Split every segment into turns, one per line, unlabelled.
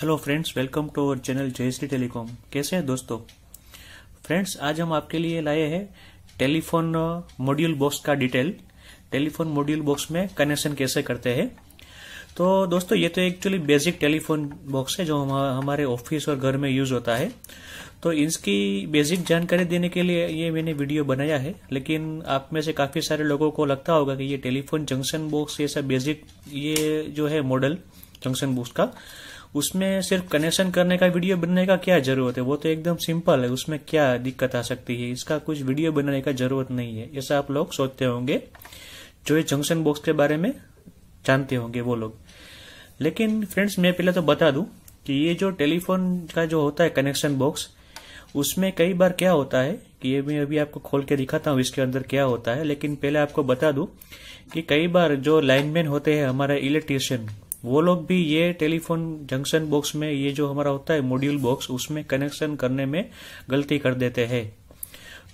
Hello friends welcome to our channel Jayshree telecom कैसे हैं दोस्तों फ्रेंड्स आज हम आपके लिए लाए हैं टेलीफोन मॉड्यूल बॉक्स का डिटेल टेलीफोन मॉड्यूल बॉक्स में कनेक्शन कैसे करते हैं तो दोस्तों ये तो एक्चुअली बेसिक टेलीफोन बॉक्स है जो हम हमारे ऑफिस और घर में यूज होता है तो इसकी बेसिक जानकारी देने के लिए ये मैंने वीडियो बनाया है लेकिन आप में से काफ़ी सारे लोगों को लगता होगा कि ये टेलीफोन जंक्शन बॉक्स ऐसा बेसिक ये जो है मॉडल जंक्शन बॉक्स का उसमें सिर्फ कनेक्शन करने का वीडियो बनने का क्या जरूरत है वो तो एकदम सिंपल है उसमें क्या दिक्कत आ सकती है इसका कुछ वीडियो बनाने का जरूरत नहीं है ऐसा आप लोग सोचते होंगे जो ये जंक्शन बॉक्स के बारे में जानते होंगे वो लोग लेकिन फ्रेंड्स मैं पहले तो बता दू कि ये जो टेलीफोन का जो होता है कनेक्शन बॉक्स उसमें कई बार क्या होता है कि ये मैं अभी आपको खोल के दिखाता हूँ इसके अंदर क्या होता है लेकिन पहले आपको बता दू कि कई बार जो लाइनमैन होते हैं हमारे इलेक्ट्रिशियन वो लोग भी ये टेलीफोन जंक्शन बॉक्स में ये जो हमारा होता है मॉड्यूल बॉक्स उसमें कनेक्शन करने में गलती कर देते हैं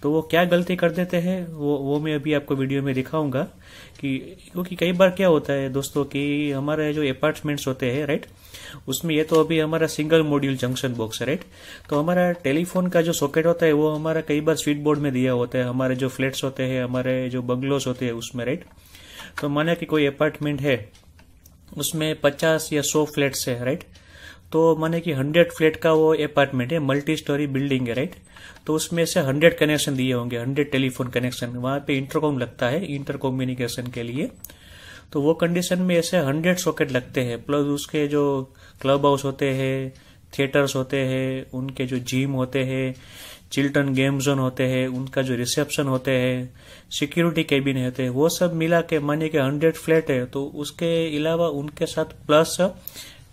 तो वो क्या गलती कर देते हैं वो वो मैं अभी आपको वीडियो में दिखाऊंगा कि क्योंकि कई बार क्या होता है दोस्तों कि हमारे जो अपार्टमेंट्स होते हैं राइट उसमें ये तो अभी हमारा सिंगल मॉड्यूल जंक्शन बॉक्स है राइट तो हमारा टेलीफोन का जो सॉकेट होता है वो हमारा कई बार स्वीट बोर्ड में दिया होता है हमारे जो फ्लैट्स होते हैं हमारे जो बंगलोस होते हैं उसमें राइट तो माना कि कोई अपार्टमेंट है उसमें पचास या सौ फ्लैट्स है राइट तो माने कि हंड्रेड फ्लैट का वो अपार्टमेंट है मल्टी स्टोरी बिल्डिंग है राइट तो उसमें से हंड्रेड कनेक्शन दिए होंगे हंड्रेड टेलीफोन कनेक्शन वहां पे इंटरकॉम लगता है इंटर कम्युनिकेशन के लिए तो वो कंडीशन में ऐसे हंड्रेड सॉकेट लगते हैं प्लस उसके जो क्लब हाउस होते हैं थिएटर्स होते हैं उनके जो जिम होते हैं चिल्ड्रन गेम जोन होते हैं उनका जो रिसेप्शन होते हैं सिक्योरिटी केबिन होते हैं वो सब मिला के मानिए कि हंड्रेड फ्लैट है तो उसके अलावा उनके साथ प्लस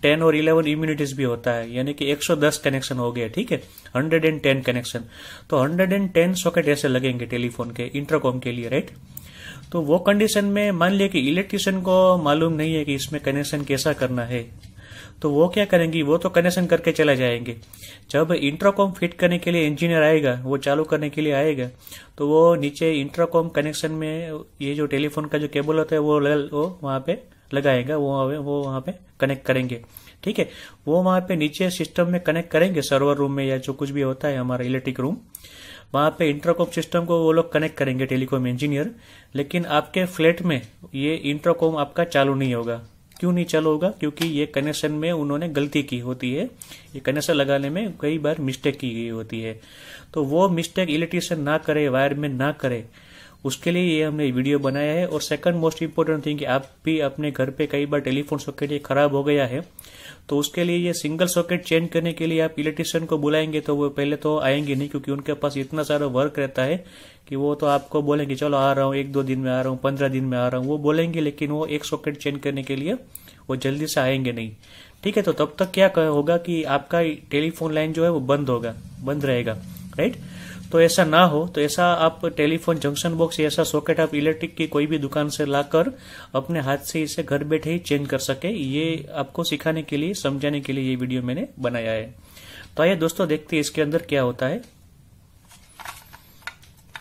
टेन और इलेवन इम्यूनिटीज भी होता है यानी कि एक सौ दस कनेक्शन हो गया ठीक है हंड्रेड एंड टेन कनेक्शन तो हंड्रेड एंड टेन सॉकेट ऐसे लगेंगे टेलीफोन के इंटरकॉम के लिए राइट तो वो कंडीशन में मान लिया कि इलेक्ट्रिशियन को मालूम नहीं है कि इसमें कनेक्शन कैसा करना है तो वो क्या करेंगी वो तो कनेक्शन करके चले जाएंगे जब इंट्राकॉम फिट करने के लिए इंजीनियर आएगा वो चालू करने के लिए आएगा तो वो नीचे इंट्राकॉम कनेक्शन में ये जो टेलीफोन का जो केबल होता है वो वो वहाँ पे लगाएगा वो वो वहाँ पे कनेक्ट करेंगे ठीक है वो वहाँ पे नीचे सिस्टम में कनेक्ट करेंगे सर्वर रूम में या जो कुछ भी होता है हमारा इलेक्ट्रिक रूम वहाँ पे इंट्राकॉम सिस्टम को वो लोग कनेक्ट करेंगे टेलीकॉम इंजीनियर लेकिन आपके फ्लैट में ये इंट्राकॉम आपका चालू नहीं होगा क्यों नहीं चालू होगा क्योंकि ये कनेक्शन में उन्होंने गलती की होती है ये कनेक्शन लगाने में कई बार मिस्टेक की गई होती है तो वो मिस्टेक इलेक्ट्रिशियन ना करे वायर में ना करे उसके लिए ये हमने वीडियो बनाया है और सेकंड मोस्ट इम्पोर्टेंट थिंग कि आप भी अपने घर पे कई बार टेलीफोन सॉकेट ये खराब हो गया है तो उसके लिए ये सिंगल सॉकेट चेंज करने के लिए आप इलेक्ट्रिशियन को बुलाएंगे तो वो पहले तो आएंगे नहीं क्योंकि उनके पास इतना सारा वर्क रहता है कि वो तो आपको बोलेंगे चलो आ रहा हूँ एक दो दिन में आ रहा हूँ पंद्रह दिन में आ रहा हूँ वो बोलेंगे लेकिन वो एक सॉकेट चेंज करने के लिए वो जल्दी से आएंगे नहीं ठीक है तो तब तक क्या होगा कि आपका टेलीफोन लाइन जो है वो बंद होगा बंद रहेगा राइट right? तो ऐसा ना हो तो ऐसा आप टेलीफोन जंक्शन बॉक्स ऐसा सॉकेट आप इलेक्ट्रिक की कोई भी दुकान से लाकर अपने हाथ से इसे घर बैठे ही चेंज कर सके ये आपको सिखाने के लिए समझाने के लिए ये वीडियो मैंने बनाया है तो आइए दोस्तों देखते हैं इसके अंदर क्या होता है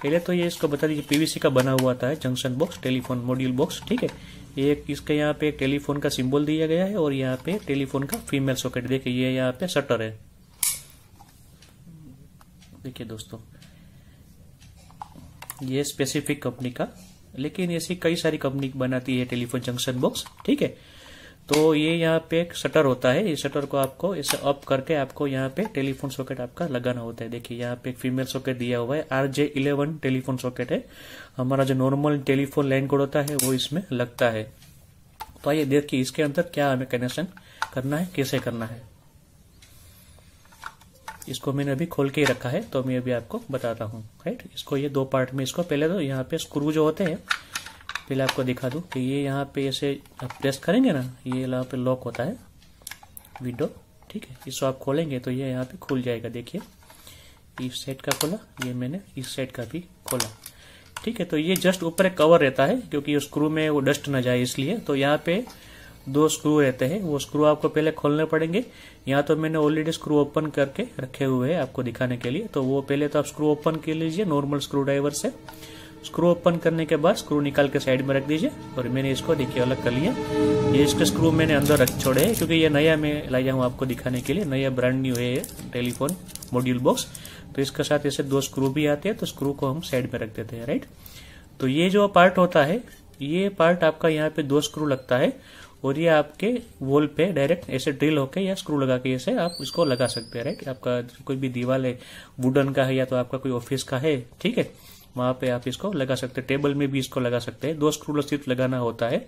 पहले तो ये इसको बता दीजिए पीवीसी का बना हुआ था junction box telephone module box ठीक है ये इसके यहाँ पे टेलीफोन का सिंबल दिया गया है और यहाँ पे टेलीफोन का फीमेल सॉकेट देखिए ये यहाँ पे शटर है देखिए दोस्तों ये स्पेसिफिक कंपनी का लेकिन ऐसी कई सारी कंपनी बनाती है टेलीफोन जंक्शन बॉक्स ठीक है तो ये यहाँ पे एक शटर होता है ये शटर को आपको इसे अप करके आपको यहाँ पे टेलीफोन सॉकेट आपका लगाना होता है देखिए यहाँ पे एक फीमेल सॉकेट दिया हुआ है R J eleven telephone socket है हमारा जो नॉर्मल टेलीफोन लाइन कोड होता है वो इसमें लगता है तो आइए देखिए इसके अंदर क्या हमें कनेक्शन करना है कैसे करना है इसको मैंने अभी खोल के ही रखा है तो मैं अभी आपको बताता हूँ राइट इसको ये दो पार्ट में इसको पहले तो यहाँ पे स्क्रू जो होते हैं पहले आपको दिखा दूँ कि ये यहाँ पे ऐसे आप प्रेस करेंगे ना ये यहाँ पे लॉक होता है विंडो ठीक है इसको आप खोलेंगे तो ये यहाँ पे खुल जाएगा देखिए इस साइड का खोला ये मैंने इस साइड का भी खोला ठीक है तो ये जस्ट ऊपर एक कवर रहता है क्योंकि स्क्रू में वो डस्ट ना जाए इसलिए तो यहाँ पे दो स्क्रू रहते हैं वो स्क्रू आपको पहले खोलने पड़ेंगे यहाँ तो मैंने ऑलरेडी स्क्रू ओपन करके रखे हुए हैं आपको दिखाने के लिए तो वो पहले तो आप स्क्रू ओपन कर लीजिए नॉर्मल स्क्रू ड्राइवर से स्क्रू ओपन करने के बाद स्क्रू निकाल के साइड में रख दीजिए और मैंने इसको देखिए अलग कर लिया ये इसके स्क्रू मैंने अंदर रख छोड़े है क्योंकि ये नया मैं लाया हूँ आपको दिखाने के लिए नया ब्रांड न्यू है टेलीफोन मॉड्यूल बॉक्स तो इसके साथ ऐसे दो स्क्रू भी आते हैं तो स्क्रू को हम साइड में रख देते हैं राइट तो ये जो पार्ट होता है ये पार्ट आपका यहाँ पे दो स्क्रू लगता है और ये आपके वॉल पे डायरेक्ट ऐसे ड्रिल होके या स्क्रू लगा के ऐसे आप इसको लगा सकते हैं राइट आपका कोई भी दीवार है वुडन का है या तो आपका कोई ऑफिस का है ठीक है वहां पे आप इसको लगा सकते हैं टेबल में भी इसको लगा सकते हैं दो स्क्रू सिर्फ तो लगाना होता है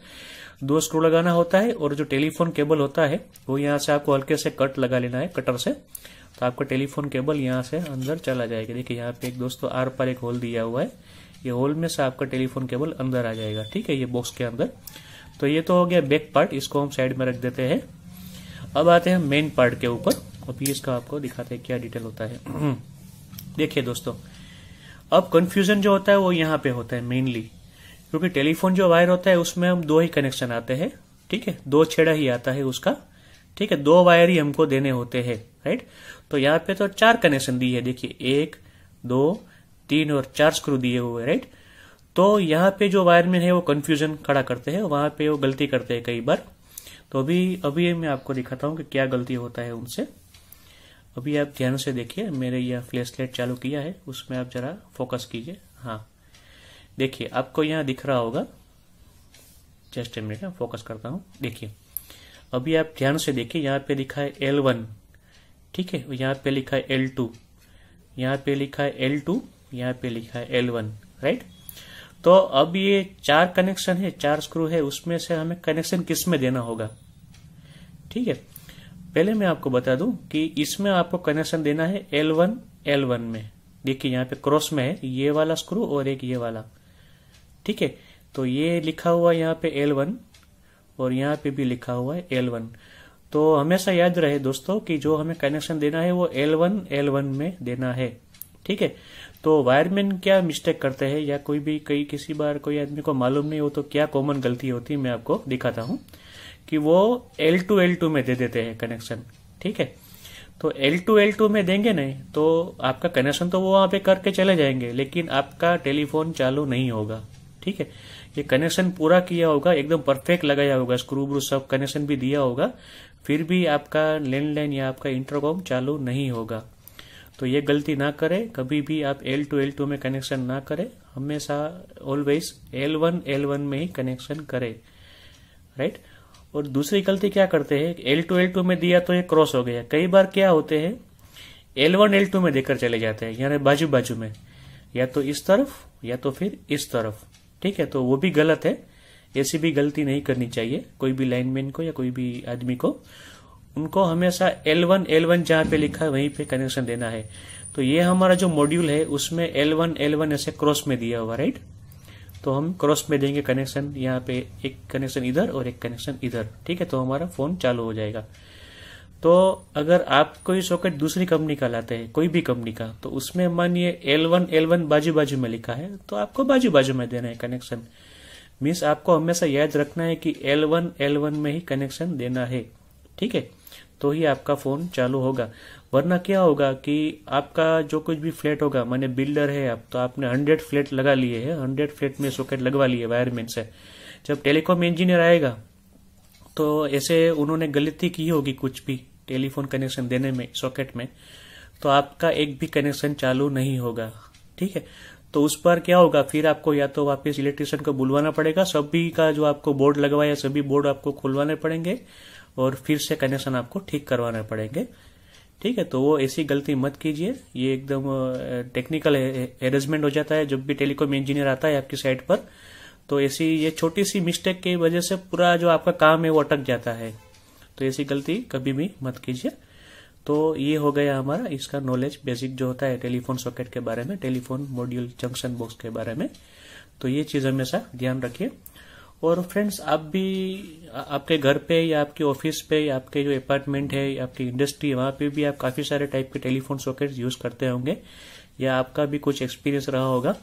दो स्क्रू लगाना होता है और जो टेलीफोन केबल होता है वो यहाँ से आपको हल्के से कट लगा लेना है कटर से तो आपका टेलीफोन केबल यहाँ से अंदर चला जाएगा देखिए यहाँ पे एक दोस्तों आर पर एक होल दिया हुआ है ये होल में से आपका टेलीफोन केबल अंदर आ जाएगा ठीक है ये बॉक्स के अंदर तो ये तो हो गया बैक पार्ट इसको हम साइड में रख देते हैं अब आते हैं मेन पार्ट के ऊपर और फिर इसका आपको दिखाते हैं क्या डिटेल होता है देखिए दोस्तों अब कंफ्यूजन जो होता है वो यहाँ पे होता है मेनली क्योंकि टेलीफोन जो वायर होता है उसमें हम दो ही कनेक्शन आते हैं ठीक है दो छेड़ा ही आता है उसका ठीक है दो वायर ही हमको देने होते हैं राइट तो यहाँ पे तो चार कनेक्शन दिए है देखिए एक दो तीन और चार स्क्रू दिए हुए राइट तो यहाँ पे जो वायरमैन है वो कन्फ्यूजन खड़ा करते हैं वहाँ पे वो गलती करते हैं कई बार तो अभी अभी मैं आपको दिखाता हूँ कि क्या गलती होता है उनसे अभी आप ध्यान से देखिए मेरे यह फ्लैश लाइट चालू किया है उसमें आप जरा फोकस कीजिए हाँ देखिए आपको यहाँ दिख रहा होगा जस्ट ए मिनट फोकस करता हूँ देखिए अभी आप ध्यान से देखिए यहाँ पे लिखा है एल वन ठीक है यहाँ पे लिखा है एल टू यहाँ पे लिखा है एल टू यहाँ पे लिखा है एल वन राइट तो अब ये चार कनेक्शन है चार स्क्रू है उसमें से हमें कनेक्शन किस में देना होगा ठीक है पहले मैं आपको बता दूं कि इसमें आपको कनेक्शन देना है एल वन एल वन में देखिए यहाँ पे क्रॉस में है ये वाला स्क्रू और एक ये वाला ठीक है तो ये लिखा हुआ यहाँ पे एल वन और यहाँ पे भी लिखा हुआ है एल वन तो हमेशा याद रहे दोस्तों कि जो हमें कनेक्शन देना है वो एल वन एल वन में देना है ठीक है तो वायरमैन क्या मिस्टेक करते हैं या कोई भी कई किसी बार कोई आदमी को मालूम नहीं हो तो क्या कॉमन गलती होती है मैं आपको दिखाता हूं कि वो एल टू एल टू में दे देते हैं कनेक्शन ठीक है तो एल टू एल टू में देंगे नहीं तो आपका कनेक्शन तो वो वहां पे करके चले जाएंगे लेकिन आपका टेलीफोन चालू नहीं होगा ठीक है ये कनेक्शन पूरा किया होगा एकदम परफेक्ट लगाया होगा स्क्रू ब्रू सब कनेक्शन भी दिया होगा फिर भी आपका लैंडलाइन या आपका इंटरकॉम चालू नहीं होगा तो ये गलती ना करें कभी भी आप एल टू एल टू में कनेक्शन ना करें हमेशा always L one L one में ही कनेक्शन करें राइट और दूसरी गलती क्या करते हैं एल टू एल टू में दिया तो ये क्रॉस हो गया कई बार क्या होते हैं एल वन एल टू में देकर चले जाते हैं यानी बाजू बाजू में या तो इस तरफ या तो फिर इस तरफ ठीक है तो वो भी गलत है ऐसी भी गलती नहीं करनी चाहिए कोई भी लाइनमैन को या कोई भी आदमी को उनको हमेशा L1 L1 एल जहां पे लिखा है वहीं पे कनेक्शन देना है तो ये हमारा जो मॉड्यूल है उसमें L1 L1 ऐसे क्रॉस में दिया हुआ राइट तो हम क्रॉस में देंगे कनेक्शन यहाँ पे एक कनेक्शन इधर और एक कनेक्शन इधर ठीक है तो हमारा फोन चालू हो जाएगा तो अगर आप कोई सॉकेट दूसरी कंपनी का लाते हैं कोई भी कंपनी का तो उसमें मानिए L1 L1 बाजू बाजू में लिखा है तो आपको बाजू बाजू में देना है कनेक्शन मीन्स आपको हमेशा याद रखना है कि L1 L1 में ही कनेक्शन देना है ठीक है तो ही आपका फ़ोन चालू होगा वरना क्या होगा कि आपका जो कुछ भी फ्लैट होगा मैंने बिल्डर है आप तो आपने हंड्रेड फ्लैट लगा लिए है हंड्रेड फ्लैट में सॉकेट लगवा लिए वायरमैन से जब टेलीकॉम इंजीनियर आएगा तो ऐसे उन्होंने गलती की होगी कुछ भी टेलीफोन कनेक्शन देने में सॉकेट में तो आपका एक भी कनेक्शन चालू नहीं होगा ठीक है तो उस पर क्या होगा फिर आपको या तो वापस इलेक्ट्रिशियन को बुलवाना पड़ेगा सभी का जो आपको बोर्ड लगवाया सभी बोर्ड आपको खुलवाने पड़ेंगे और फिर से कनेक्शन आपको ठीक करवाना पड़ेंगे ठीक है तो वो ऐसी गलती मत कीजिए ये एकदम टेक्निकल अरेंजमेंट हो जाता है जब भी टेलीकॉम इंजीनियर आता है आपकी साइट पर तो ऐसी ये छोटी सी मिस्टेक की वजह से पूरा जो आपका काम है वो अटक जाता है तो ऐसी गलती कभी भी मत कीजिए तो ये हो गया हमारा इसका नॉलेज बेसिक जो होता है टेलीफोन सॉकेट के बारे में टेलीफोन मॉड्यूल जंक्शन बॉक्स के बारे में तो ये चीज हमेशा ध्यान रखिए और फ्रेंड्स आप भी आपके घर पे या आपके ऑफिस पे या आपके जो अपार्टमेंट है या आपकी इंडस्ट्री है वहाँ पे भी आप काफ़ी सारे टाइप के टेलीफोन सॉकेट्स यूज़ करते होंगे या आपका भी कुछ एक्सपीरियंस रहा होगा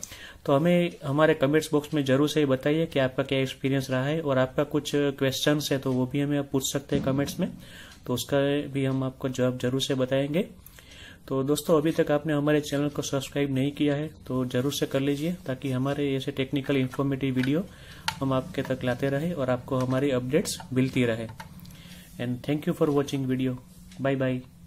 तो हमें हमारे कमेंट्स बॉक्स में जरूर से बताइए कि आपका क्या एक्सपीरियंस रहा है और आपका कुछ क्वेश्चन है तो वो भी हमें आप पूछ सकते हैं कमेंट्स में तो उसका भी हम आपको जवाब जरूर से बताएंगे तो दोस्तों अभी तक आपने हमारे चैनल को सब्सक्राइब नहीं किया है तो ज़रूर से कर लीजिए ताकि हमारे ऐसे टेक्निकल इन्फॉर्मेटिव वीडियो हम आपके तक लाते रहे और आपको हमारी अपडेट्स मिलती रहे and thank you for watching video bye bye